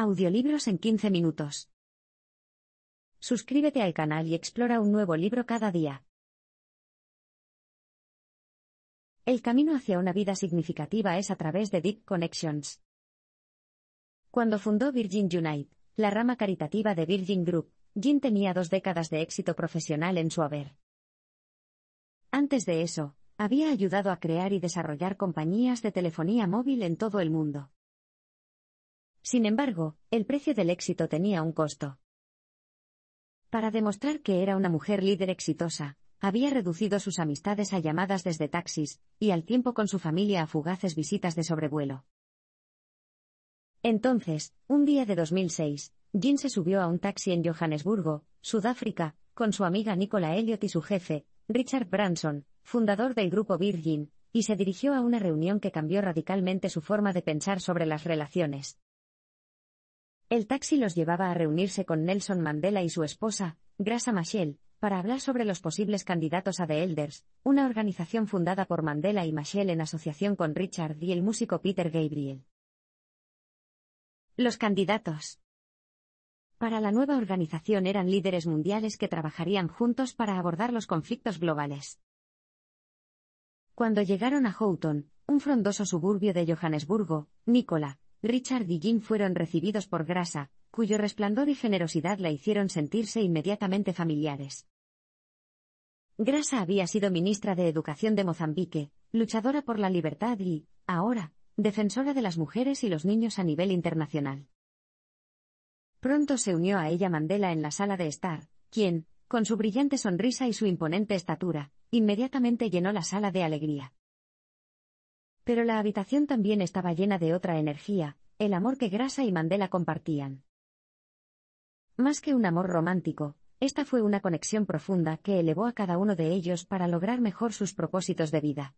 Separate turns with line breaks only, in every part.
Audiolibros en 15 minutos. Suscríbete al canal y explora un nuevo libro cada día. El camino hacia una vida significativa es a través de Deep Connections. Cuando fundó Virgin Unite, la rama caritativa de Virgin Group, Jin tenía dos décadas de éxito profesional en su haber. Antes de eso, había ayudado a crear y desarrollar compañías de telefonía móvil en todo el mundo. Sin embargo, el precio del éxito tenía un costo. Para demostrar que era una mujer líder exitosa, había reducido sus amistades a llamadas desde taxis, y al tiempo con su familia a fugaces visitas de sobrevuelo. Entonces, un día de 2006, Jean se subió a un taxi en Johannesburgo, Sudáfrica, con su amiga Nicola Elliott y su jefe, Richard Branson, fundador del grupo Virgin, y se dirigió a una reunión que cambió radicalmente su forma de pensar sobre las relaciones. El taxi los llevaba a reunirse con Nelson Mandela y su esposa, Grasa Machel, para hablar sobre los posibles candidatos a The Elders, una organización fundada por Mandela y Machel en asociación con Richard y el músico Peter Gabriel. Los candidatos. Para la nueva organización eran líderes mundiales que trabajarían juntos para abordar los conflictos globales. Cuando llegaron a Houghton, un frondoso suburbio de Johannesburgo, Nicola, Richard y Jean fueron recibidos por Grasa, cuyo resplandor y generosidad la hicieron sentirse inmediatamente familiares. Grasa había sido ministra de Educación de Mozambique, luchadora por la libertad y, ahora, defensora de las mujeres y los niños a nivel internacional. Pronto se unió a ella Mandela en la sala de estar, quien, con su brillante sonrisa y su imponente estatura, inmediatamente llenó la sala de alegría. Pero la habitación también estaba llena de otra energía, el amor que Grasa y Mandela compartían. Más que un amor romántico, esta fue una conexión profunda que elevó a cada uno de ellos para lograr mejor sus propósitos de vida.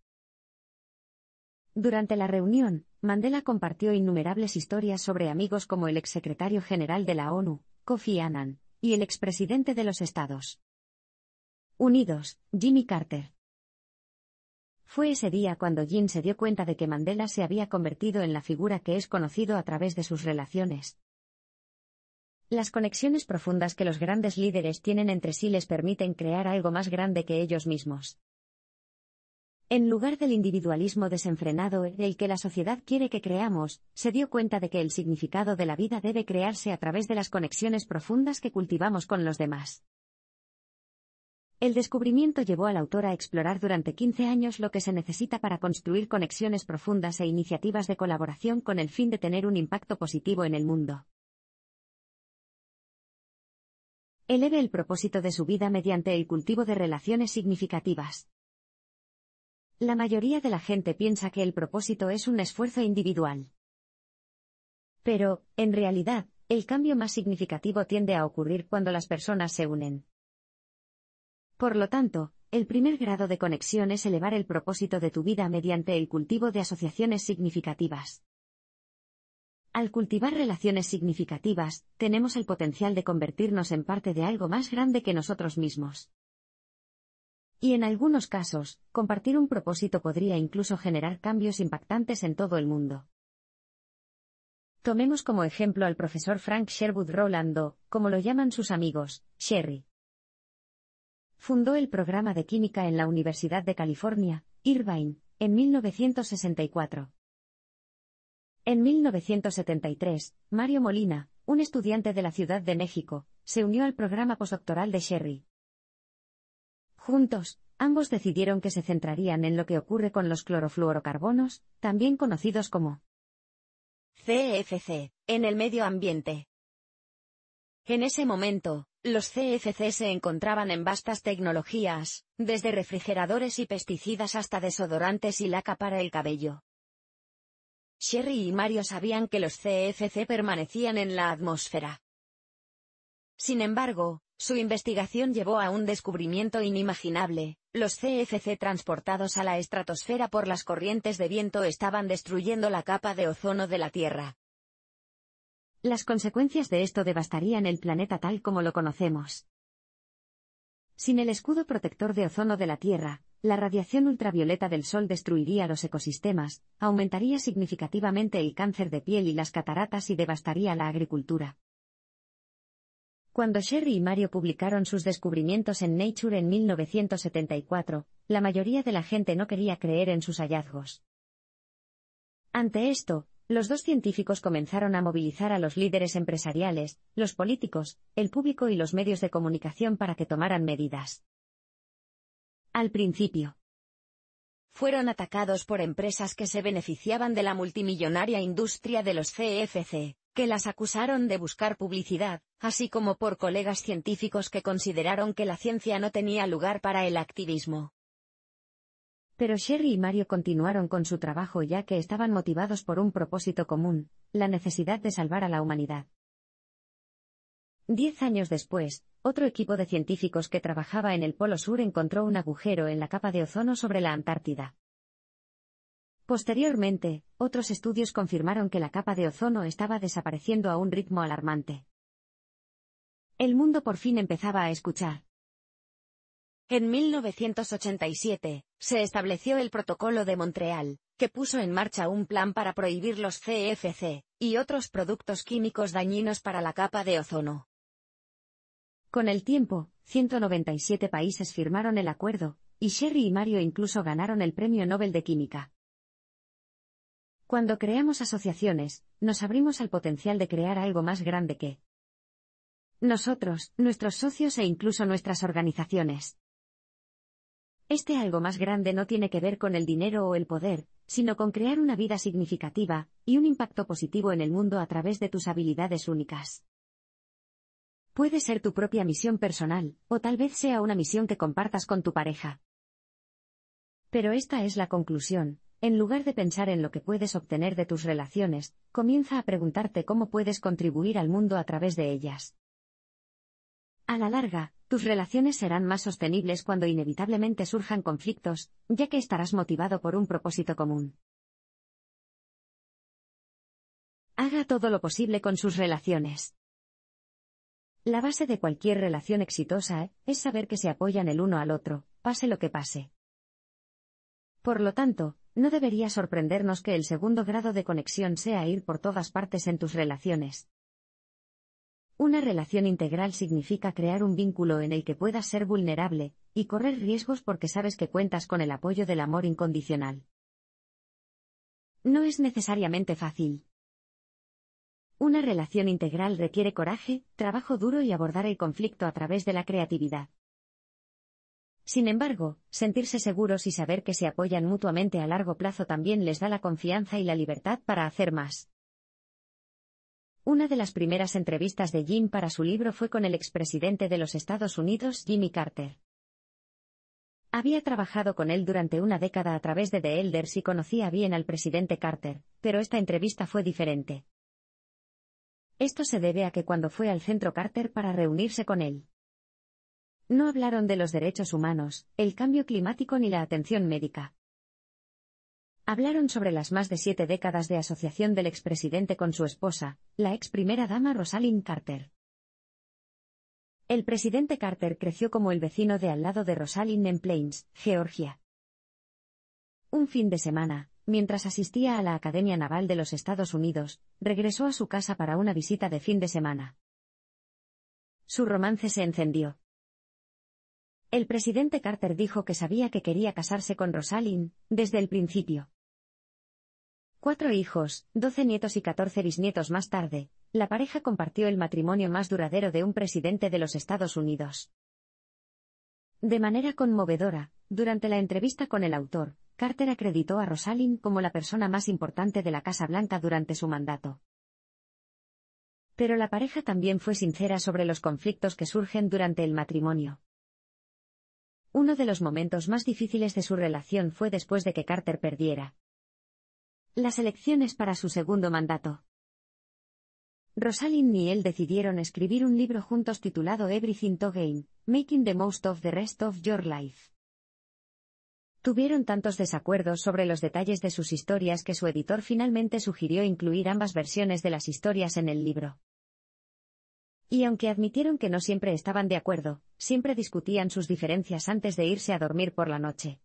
Durante la reunión, Mandela compartió innumerables historias sobre amigos como el exsecretario general de la ONU, Kofi Annan, y el expresidente de los Estados Unidos, Jimmy Carter. Fue ese día cuando Jin se dio cuenta de que Mandela se había convertido en la figura que es conocido a través de sus relaciones. Las conexiones profundas que los grandes líderes tienen entre sí les permiten crear algo más grande que ellos mismos. En lugar del individualismo desenfrenado el que la sociedad quiere que creamos, se dio cuenta de que el significado de la vida debe crearse a través de las conexiones profundas que cultivamos con los demás. El descubrimiento llevó al autor a explorar durante 15 años lo que se necesita para construir conexiones profundas e iniciativas de colaboración con el fin de tener un impacto positivo en el mundo. Eleve el propósito de su vida mediante el cultivo de relaciones significativas. La mayoría de la gente piensa que el propósito es un esfuerzo individual. Pero, en realidad, el cambio más significativo tiende a ocurrir cuando las personas se unen. Por lo tanto, el primer grado de conexión es elevar el propósito de tu vida mediante el cultivo de asociaciones significativas. Al cultivar relaciones significativas, tenemos el potencial de convertirnos en parte de algo más grande que nosotros mismos. Y en algunos casos, compartir un propósito podría incluso generar cambios impactantes en todo el mundo. Tomemos como ejemplo al profesor Frank Sherwood Rolando, como lo llaman sus amigos, Sherry fundó el programa de química en la Universidad de California, Irvine, en 1964. En 1973, Mario Molina, un estudiante de la Ciudad de México, se unió al programa postdoctoral de Sherry. Juntos, ambos decidieron que se centrarían en lo que ocurre con los clorofluorocarbonos, también conocidos como CFC, en el medio ambiente. En ese momento, los CFC se encontraban en vastas tecnologías, desde refrigeradores y pesticidas hasta desodorantes y laca para el cabello. Sherry y Mario sabían que los CFC permanecían en la atmósfera. Sin embargo, su investigación llevó a un descubrimiento inimaginable, los CFC transportados a la estratosfera por las corrientes de viento estaban destruyendo la capa de ozono de la Tierra, las consecuencias de esto devastarían el planeta tal como lo conocemos. Sin el escudo protector de ozono de la Tierra, la radiación ultravioleta del Sol destruiría los ecosistemas, aumentaría significativamente el cáncer de piel y las cataratas y devastaría la agricultura. Cuando Sherry y Mario publicaron sus descubrimientos en Nature en 1974, la mayoría de la gente no quería creer en sus hallazgos. Ante esto, los dos científicos comenzaron a movilizar a los líderes empresariales, los políticos, el público y los medios de comunicación para que tomaran medidas. Al principio. Fueron atacados por empresas que se beneficiaban de la multimillonaria industria de los CFC, que las acusaron de buscar publicidad, así como por colegas científicos que consideraron que la ciencia no tenía lugar para el activismo. Pero Sherry y Mario continuaron con su trabajo ya que estaban motivados por un propósito común, la necesidad de salvar a la humanidad. Diez años después, otro equipo de científicos que trabajaba en el Polo Sur encontró un agujero en la capa de ozono sobre la Antártida. Posteriormente, otros estudios confirmaron que la capa de ozono estaba desapareciendo a un ritmo alarmante. El mundo por fin empezaba a escuchar. En 1987, se estableció el Protocolo de Montreal, que puso en marcha un plan para prohibir los CFC, y otros productos químicos dañinos para la capa de ozono. Con el tiempo, 197 países firmaron el acuerdo, y Sherry y Mario incluso ganaron el Premio Nobel de Química. Cuando creamos asociaciones, nos abrimos al potencial de crear algo más grande que nosotros, nuestros socios e incluso nuestras organizaciones. Este algo más grande no tiene que ver con el dinero o el poder, sino con crear una vida significativa, y un impacto positivo en el mundo a través de tus habilidades únicas. Puede ser tu propia misión personal, o tal vez sea una misión que compartas con tu pareja. Pero esta es la conclusión. En lugar de pensar en lo que puedes obtener de tus relaciones, comienza a preguntarte cómo puedes contribuir al mundo a través de ellas. A la larga, tus relaciones serán más sostenibles cuando inevitablemente surjan conflictos, ya que estarás motivado por un propósito común. Haga todo lo posible con sus relaciones. La base de cualquier relación exitosa eh, es saber que se apoyan el uno al otro, pase lo que pase. Por lo tanto, no debería sorprendernos que el segundo grado de conexión sea ir por todas partes en tus relaciones, una relación integral significa crear un vínculo en el que puedas ser vulnerable, y correr riesgos porque sabes que cuentas con el apoyo del amor incondicional. No es necesariamente fácil. Una relación integral requiere coraje, trabajo duro y abordar el conflicto a través de la creatividad. Sin embargo, sentirse seguros y saber que se apoyan mutuamente a largo plazo también les da la confianza y la libertad para hacer más. Una de las primeras entrevistas de Jim para su libro fue con el expresidente de los Estados Unidos, Jimmy Carter. Había trabajado con él durante una década a través de The Elders y conocía bien al presidente Carter, pero esta entrevista fue diferente. Esto se debe a que cuando fue al centro Carter para reunirse con él. No hablaron de los derechos humanos, el cambio climático ni la atención médica hablaron sobre las más de siete décadas de asociación del expresidente con su esposa, la ex primera dama Rosalind Carter. El presidente Carter creció como el vecino de al lado de Rosalind en Plains, Georgia. Un fin de semana, mientras asistía a la Academia Naval de los Estados Unidos, regresó a su casa para una visita de fin de semana. Su romance se encendió. El presidente Carter dijo que sabía que quería casarse con Rosalind, desde el principio. Cuatro hijos, doce nietos y catorce bisnietos más tarde, la pareja compartió el matrimonio más duradero de un presidente de los Estados Unidos. De manera conmovedora, durante la entrevista con el autor, Carter acreditó a Rosalind como la persona más importante de la Casa Blanca durante su mandato. Pero la pareja también fue sincera sobre los conflictos que surgen durante el matrimonio. Uno de los momentos más difíciles de su relación fue después de que Carter perdiera, las elecciones para su segundo mandato. Rosalind y él decidieron escribir un libro juntos titulado Everything to Gain, Making the Most of the Rest of Your Life. Tuvieron tantos desacuerdos sobre los detalles de sus historias que su editor finalmente sugirió incluir ambas versiones de las historias en el libro. Y aunque admitieron que no siempre estaban de acuerdo, siempre discutían sus diferencias antes de irse a dormir por la noche.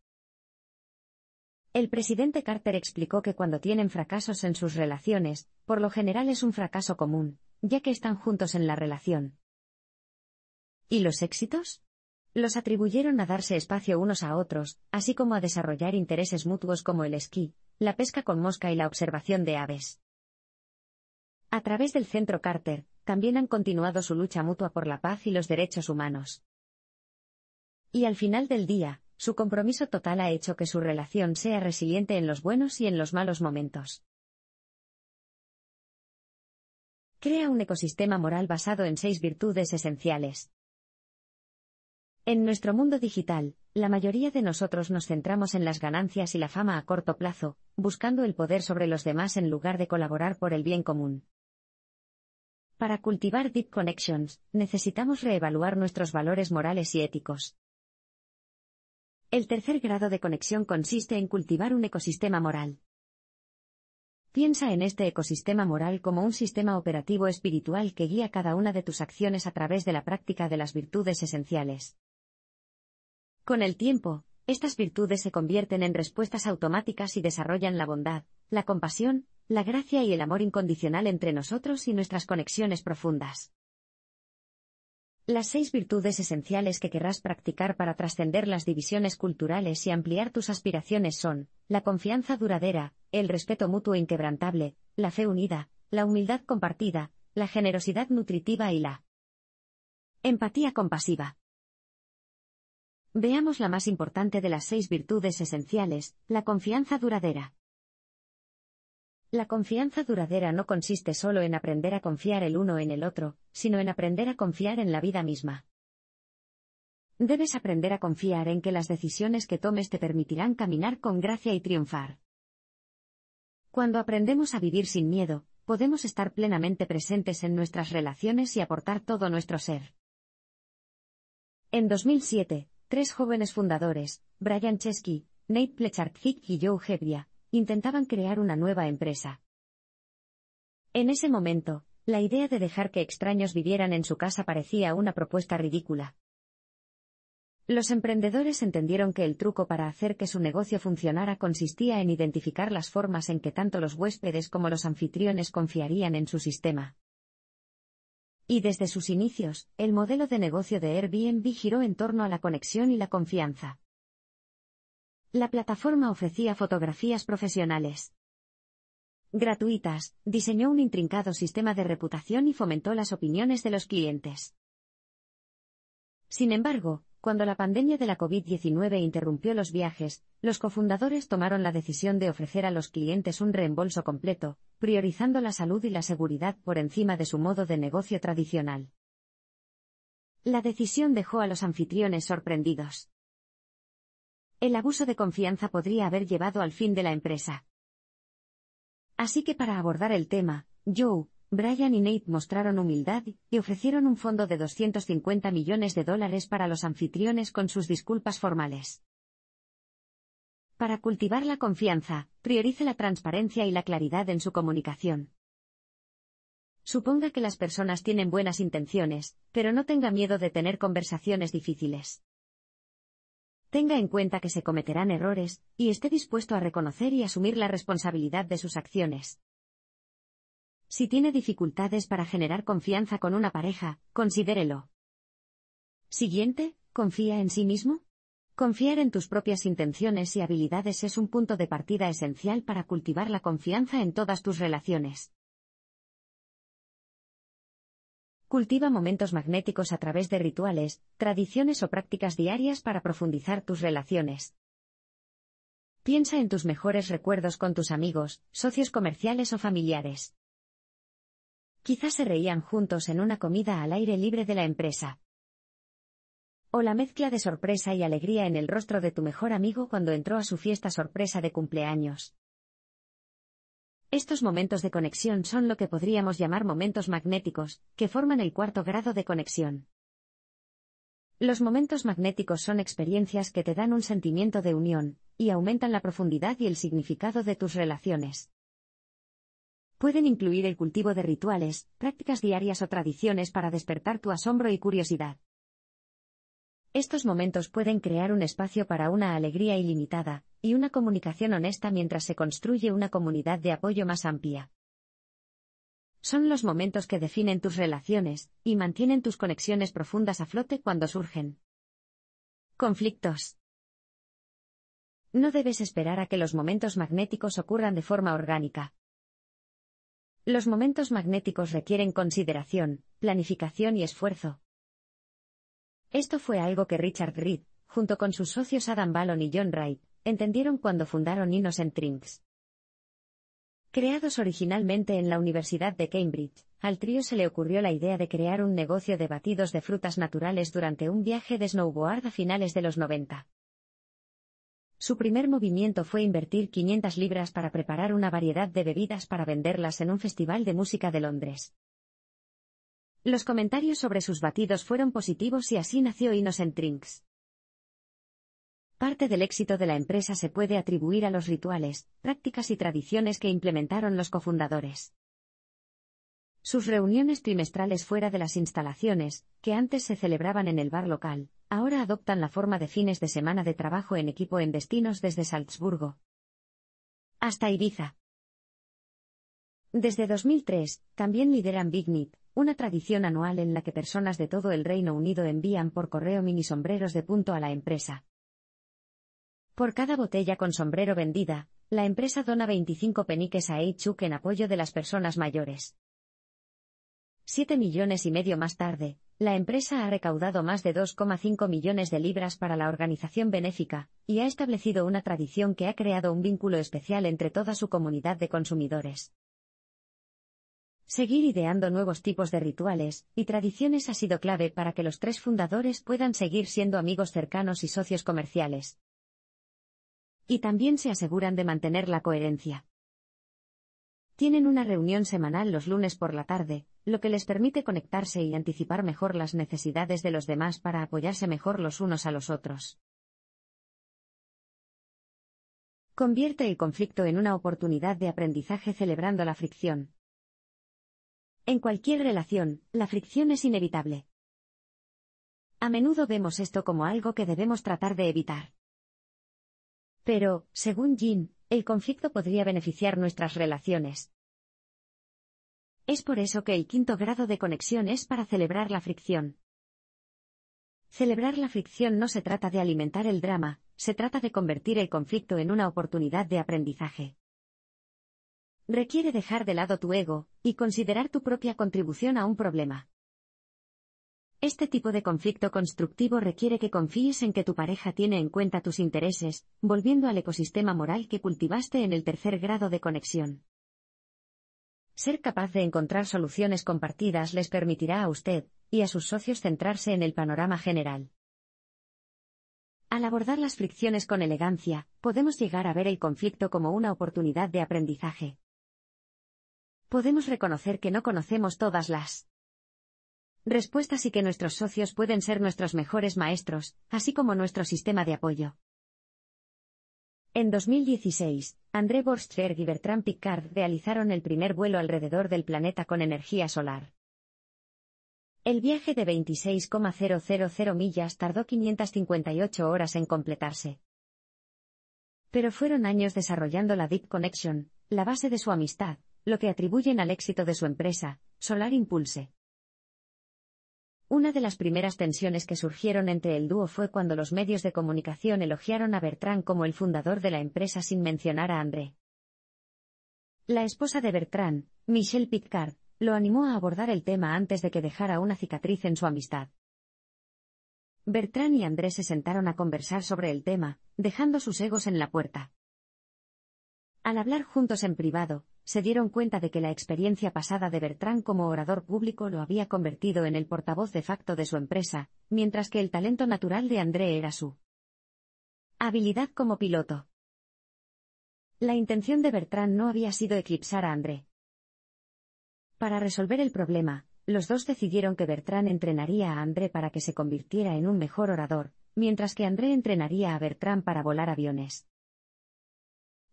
El presidente Carter explicó que cuando tienen fracasos en sus relaciones, por lo general es un fracaso común, ya que están juntos en la relación. ¿Y los éxitos? Los atribuyeron a darse espacio unos a otros, así como a desarrollar intereses mutuos como el esquí, la pesca con mosca y la observación de aves. A través del Centro Carter, también han continuado su lucha mutua por la paz y los derechos humanos. Y al final del día, su compromiso total ha hecho que su relación sea resiliente en los buenos y en los malos momentos. Crea un ecosistema moral basado en seis virtudes esenciales. En nuestro mundo digital, la mayoría de nosotros nos centramos en las ganancias y la fama a corto plazo, buscando el poder sobre los demás en lugar de colaborar por el bien común. Para cultivar Deep Connections, necesitamos reevaluar nuestros valores morales y éticos. El tercer grado de conexión consiste en cultivar un ecosistema moral. Piensa en este ecosistema moral como un sistema operativo espiritual que guía cada una de tus acciones a través de la práctica de las virtudes esenciales. Con el tiempo, estas virtudes se convierten en respuestas automáticas y desarrollan la bondad, la compasión, la gracia y el amor incondicional entre nosotros y nuestras conexiones profundas. Las seis virtudes esenciales que querrás practicar para trascender las divisiones culturales y ampliar tus aspiraciones son, la confianza duradera, el respeto mutuo inquebrantable, la fe unida, la humildad compartida, la generosidad nutritiva y la empatía compasiva. Veamos la más importante de las seis virtudes esenciales, la confianza duradera. La confianza duradera no consiste solo en aprender a confiar el uno en el otro, sino en aprender a confiar en la vida misma. Debes aprender a confiar en que las decisiones que tomes te permitirán caminar con gracia y triunfar. Cuando aprendemos a vivir sin miedo, podemos estar plenamente presentes en nuestras relaciones y aportar todo nuestro ser. En 2007, tres jóvenes fundadores, Brian Chesky, Nate Plechartzik y Joe Hebia, intentaban crear una nueva empresa. En ese momento, la idea de dejar que extraños vivieran en su casa parecía una propuesta ridícula. Los emprendedores entendieron que el truco para hacer que su negocio funcionara consistía en identificar las formas en que tanto los huéspedes como los anfitriones confiarían en su sistema. Y desde sus inicios, el modelo de negocio de Airbnb giró en torno a la conexión y la confianza. La plataforma ofrecía fotografías profesionales. Gratuitas, diseñó un intrincado sistema de reputación y fomentó las opiniones de los clientes. Sin embargo, cuando la pandemia de la COVID-19 interrumpió los viajes, los cofundadores tomaron la decisión de ofrecer a los clientes un reembolso completo, priorizando la salud y la seguridad por encima de su modo de negocio tradicional. La decisión dejó a los anfitriones sorprendidos. El abuso de confianza podría haber llevado al fin de la empresa. Así que para abordar el tema, Joe, Brian y Nate mostraron humildad y ofrecieron un fondo de 250 millones de dólares para los anfitriones con sus disculpas formales. Para cultivar la confianza, priorice la transparencia y la claridad en su comunicación. Suponga que las personas tienen buenas intenciones, pero no tenga miedo de tener conversaciones difíciles tenga en cuenta que se cometerán errores, y esté dispuesto a reconocer y asumir la responsabilidad de sus acciones. Si tiene dificultades para generar confianza con una pareja, considérelo. Siguiente, confía en sí mismo. Confiar en tus propias intenciones y habilidades es un punto de partida esencial para cultivar la confianza en todas tus relaciones. Cultiva momentos magnéticos a través de rituales, tradiciones o prácticas diarias para profundizar tus relaciones. Piensa en tus mejores recuerdos con tus amigos, socios comerciales o familiares. Quizás se reían juntos en una comida al aire libre de la empresa. O la mezcla de sorpresa y alegría en el rostro de tu mejor amigo cuando entró a su fiesta sorpresa de cumpleaños. Estos momentos de conexión son lo que podríamos llamar momentos magnéticos, que forman el cuarto grado de conexión. Los momentos magnéticos son experiencias que te dan un sentimiento de unión, y aumentan la profundidad y el significado de tus relaciones. Pueden incluir el cultivo de rituales, prácticas diarias o tradiciones para despertar tu asombro y curiosidad. Estos momentos pueden crear un espacio para una alegría ilimitada, y una comunicación honesta mientras se construye una comunidad de apoyo más amplia. Son los momentos que definen tus relaciones y mantienen tus conexiones profundas a flote cuando surgen. Conflictos. No debes esperar a que los momentos magnéticos ocurran de forma orgánica. Los momentos magnéticos requieren consideración, planificación y esfuerzo. Esto fue algo que Richard Reed, junto con sus socios Adam Ballon y John Wright, entendieron cuando fundaron Innocent Drinks. Creados originalmente en la Universidad de Cambridge, al trío se le ocurrió la idea de crear un negocio de batidos de frutas naturales durante un viaje de snowboard a finales de los 90. Su primer movimiento fue invertir 500 libras para preparar una variedad de bebidas para venderlas en un festival de música de Londres. Los comentarios sobre sus batidos fueron positivos y así nació Innocent Drinks. Parte del éxito de la empresa se puede atribuir a los rituales, prácticas y tradiciones que implementaron los cofundadores. Sus reuniones trimestrales fuera de las instalaciones, que antes se celebraban en el bar local, ahora adoptan la forma de fines de semana de trabajo en equipo en destinos desde Salzburgo hasta Ibiza. Desde 2003, también lideran Bignit, una tradición anual en la que personas de todo el Reino Unido envían por correo mini sombreros de punto a la empresa. Por cada botella con sombrero vendida, la empresa dona 25 peniques a Eichuk en apoyo de las personas mayores. Siete millones y medio más tarde, la empresa ha recaudado más de 2,5 millones de libras para la organización benéfica, y ha establecido una tradición que ha creado un vínculo especial entre toda su comunidad de consumidores. Seguir ideando nuevos tipos de rituales y tradiciones ha sido clave para que los tres fundadores puedan seguir siendo amigos cercanos y socios comerciales y también se aseguran de mantener la coherencia. Tienen una reunión semanal los lunes por la tarde, lo que les permite conectarse y anticipar mejor las necesidades de los demás para apoyarse mejor los unos a los otros. Convierte el conflicto en una oportunidad de aprendizaje celebrando la fricción. En cualquier relación, la fricción es inevitable. A menudo vemos esto como algo que debemos tratar de evitar. Pero, según Jin, el conflicto podría beneficiar nuestras relaciones. Es por eso que el quinto grado de conexión es para celebrar la fricción. Celebrar la fricción no se trata de alimentar el drama, se trata de convertir el conflicto en una oportunidad de aprendizaje. Requiere dejar de lado tu ego, y considerar tu propia contribución a un problema. Este tipo de conflicto constructivo requiere que confíes en que tu pareja tiene en cuenta tus intereses, volviendo al ecosistema moral que cultivaste en el tercer grado de conexión. Ser capaz de encontrar soluciones compartidas les permitirá a usted y a sus socios centrarse en el panorama general. Al abordar las fricciones con elegancia, podemos llegar a ver el conflicto como una oportunidad de aprendizaje. Podemos reconocer que no conocemos todas las Respuesta sí que nuestros socios pueden ser nuestros mejores maestros, así como nuestro sistema de apoyo. En 2016, André Borstberg y Bertrand Piccard realizaron el primer vuelo alrededor del planeta con energía solar. El viaje de 26,000 millas tardó 558 horas en completarse. Pero fueron años desarrollando la Deep Connection, la base de su amistad, lo que atribuyen al éxito de su empresa, Solar Impulse. Una de las primeras tensiones que surgieron entre el dúo fue cuando los medios de comunicación elogiaron a Bertrand como el fundador de la empresa sin mencionar a André. La esposa de Bertrand, Michelle Picard, lo animó a abordar el tema antes de que dejara una cicatriz en su amistad. Bertrand y André se sentaron a conversar sobre el tema, dejando sus egos en la puerta. Al hablar juntos en privado, se dieron cuenta de que la experiencia pasada de Bertrand como orador público lo había convertido en el portavoz de facto de su empresa, mientras que el talento natural de André era su habilidad como piloto. La intención de Bertrand no había sido eclipsar a André. Para resolver el problema, los dos decidieron que Bertrand entrenaría a André para que se convirtiera en un mejor orador, mientras que André entrenaría a Bertrand para volar aviones.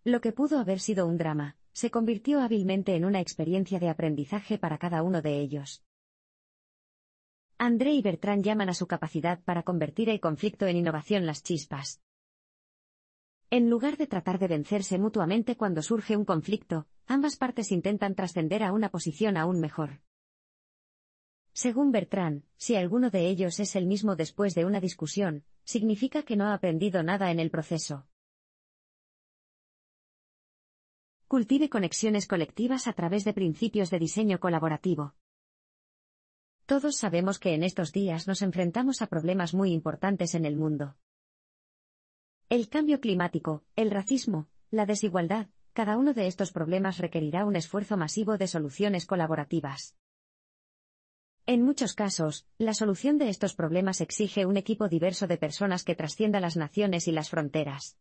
Lo que pudo haber sido un drama, se convirtió hábilmente en una experiencia de aprendizaje para cada uno de ellos. André y Bertrand llaman a su capacidad para convertir el conflicto en innovación las chispas. En lugar de tratar de vencerse mutuamente cuando surge un conflicto, ambas partes intentan trascender a una posición aún mejor. Según Bertrand, si alguno de ellos es el mismo después de una discusión, significa que no ha aprendido nada en el proceso. Cultive conexiones colectivas a través de principios de diseño colaborativo. Todos sabemos que en estos días nos enfrentamos a problemas muy importantes en el mundo. El cambio climático, el racismo, la desigualdad, cada uno de estos problemas requerirá un esfuerzo masivo de soluciones colaborativas. En muchos casos, la solución de estos problemas exige un equipo diverso de personas que trascienda las naciones y las fronteras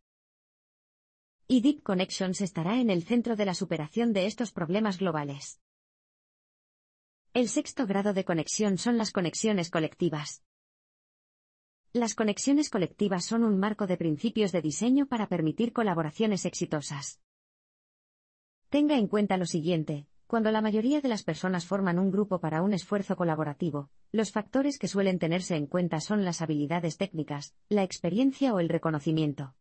y Deep Connections estará en el centro de la superación de estos problemas globales. El sexto grado de conexión son las conexiones colectivas. Las conexiones colectivas son un marco de principios de diseño para permitir colaboraciones exitosas. Tenga en cuenta lo siguiente, cuando la mayoría de las personas forman un grupo para un esfuerzo colaborativo, los factores que suelen tenerse en cuenta son las habilidades técnicas, la experiencia o el reconocimiento.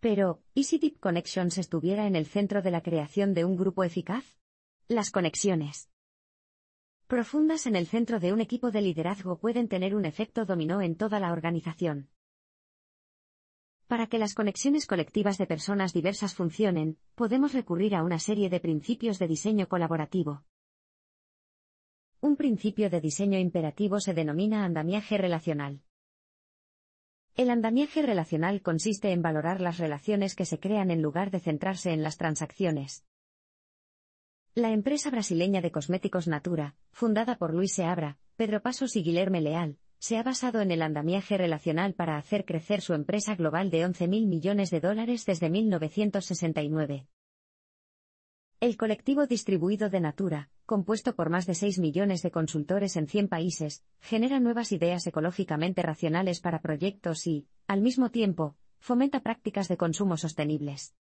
Pero, ¿y si Deep Connections estuviera en el centro de la creación de un grupo eficaz? Las conexiones profundas en el centro de un equipo de liderazgo pueden tener un efecto dominó en toda la organización. Para que las conexiones colectivas de personas diversas funcionen, podemos recurrir a una serie de principios de diseño colaborativo. Un principio de diseño imperativo se denomina andamiaje relacional. El andamiaje relacional consiste en valorar las relaciones que se crean en lugar de centrarse en las transacciones. La empresa brasileña de cosméticos Natura, fundada por Luis Seabra, Pedro Pasos y Guilherme Leal, se ha basado en el andamiaje relacional para hacer crecer su empresa global de 11.000 millones de dólares desde 1969. El colectivo distribuido de Natura, compuesto por más de 6 millones de consultores en 100 países, genera nuevas ideas ecológicamente racionales para proyectos y, al mismo tiempo, fomenta prácticas de consumo sostenibles.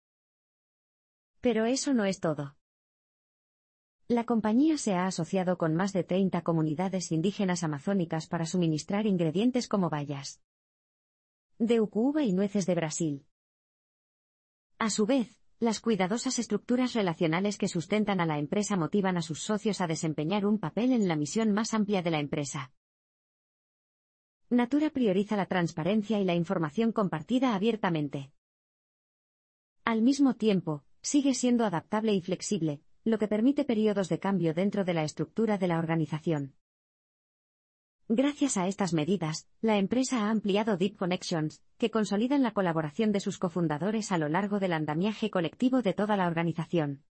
Pero eso no es todo. La compañía se ha asociado con más de 30 comunidades indígenas amazónicas para suministrar ingredientes como bayas de ucuba y nueces de Brasil. A su vez, las cuidadosas estructuras relacionales que sustentan a la empresa motivan a sus socios a desempeñar un papel en la misión más amplia de la empresa. Natura prioriza la transparencia y la información compartida abiertamente. Al mismo tiempo, sigue siendo adaptable y flexible, lo que permite periodos de cambio dentro de la estructura de la organización. Gracias a estas medidas, la empresa ha ampliado Deep Connections, que consolidan la colaboración de sus cofundadores a lo largo del andamiaje colectivo de toda la organización.